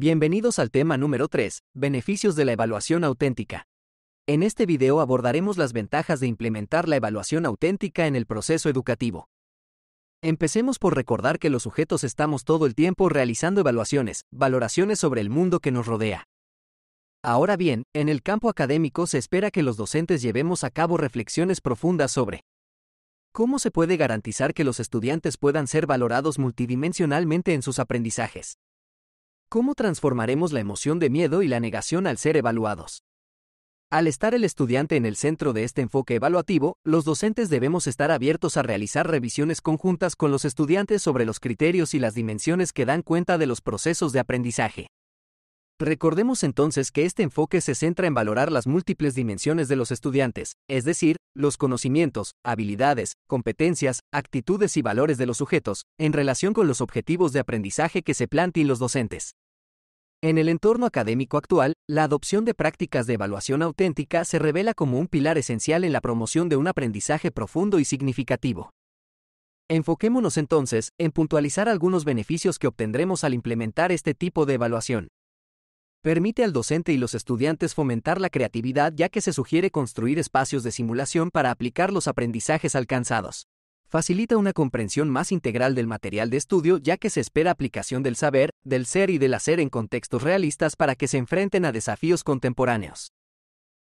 Bienvenidos al tema número 3, beneficios de la evaluación auténtica. En este video abordaremos las ventajas de implementar la evaluación auténtica en el proceso educativo. Empecemos por recordar que los sujetos estamos todo el tiempo realizando evaluaciones, valoraciones sobre el mundo que nos rodea. Ahora bien, en el campo académico se espera que los docentes llevemos a cabo reflexiones profundas sobre cómo se puede garantizar que los estudiantes puedan ser valorados multidimensionalmente en sus aprendizajes. ¿Cómo transformaremos la emoción de miedo y la negación al ser evaluados? Al estar el estudiante en el centro de este enfoque evaluativo, los docentes debemos estar abiertos a realizar revisiones conjuntas con los estudiantes sobre los criterios y las dimensiones que dan cuenta de los procesos de aprendizaje. Recordemos entonces que este enfoque se centra en valorar las múltiples dimensiones de los estudiantes, es decir, los conocimientos, habilidades, competencias, actitudes y valores de los sujetos, en relación con los objetivos de aprendizaje que se planteen los docentes. En el entorno académico actual, la adopción de prácticas de evaluación auténtica se revela como un pilar esencial en la promoción de un aprendizaje profundo y significativo. Enfoquémonos entonces en puntualizar algunos beneficios que obtendremos al implementar este tipo de evaluación. Permite al docente y los estudiantes fomentar la creatividad ya que se sugiere construir espacios de simulación para aplicar los aprendizajes alcanzados facilita una comprensión más integral del material de estudio ya que se espera aplicación del saber, del ser y del hacer en contextos realistas para que se enfrenten a desafíos contemporáneos.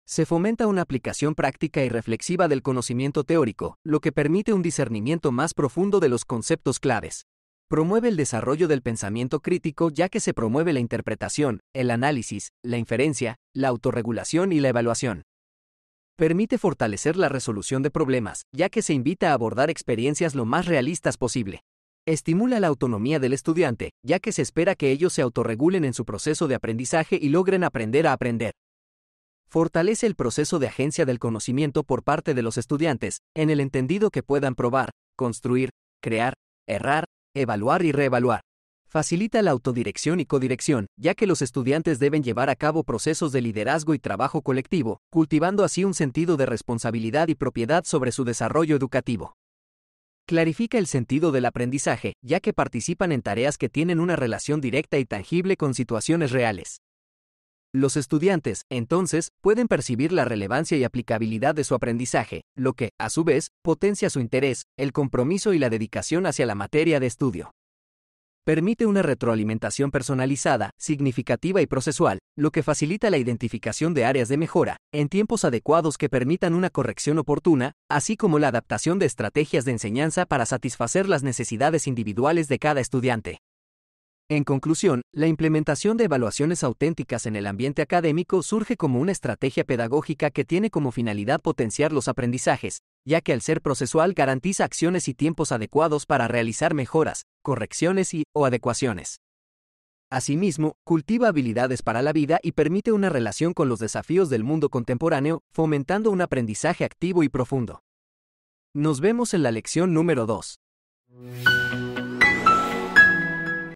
Se fomenta una aplicación práctica y reflexiva del conocimiento teórico, lo que permite un discernimiento más profundo de los conceptos claves. Promueve el desarrollo del pensamiento crítico ya que se promueve la interpretación, el análisis, la inferencia, la autorregulación y la evaluación. Permite fortalecer la resolución de problemas, ya que se invita a abordar experiencias lo más realistas posible. Estimula la autonomía del estudiante, ya que se espera que ellos se autorregulen en su proceso de aprendizaje y logren aprender a aprender. Fortalece el proceso de agencia del conocimiento por parte de los estudiantes, en el entendido que puedan probar, construir, crear, errar, evaluar y reevaluar. Facilita la autodirección y codirección, ya que los estudiantes deben llevar a cabo procesos de liderazgo y trabajo colectivo, cultivando así un sentido de responsabilidad y propiedad sobre su desarrollo educativo. Clarifica el sentido del aprendizaje, ya que participan en tareas que tienen una relación directa y tangible con situaciones reales. Los estudiantes, entonces, pueden percibir la relevancia y aplicabilidad de su aprendizaje, lo que, a su vez, potencia su interés, el compromiso y la dedicación hacia la materia de estudio permite una retroalimentación personalizada, significativa y procesual, lo que facilita la identificación de áreas de mejora, en tiempos adecuados que permitan una corrección oportuna, así como la adaptación de estrategias de enseñanza para satisfacer las necesidades individuales de cada estudiante. En conclusión, la implementación de evaluaciones auténticas en el ambiente académico surge como una estrategia pedagógica que tiene como finalidad potenciar los aprendizajes, ya que al ser procesual garantiza acciones y tiempos adecuados para realizar mejoras, correcciones y o adecuaciones. Asimismo, cultiva habilidades para la vida y permite una relación con los desafíos del mundo contemporáneo, fomentando un aprendizaje activo y profundo. Nos vemos en la lección número 2.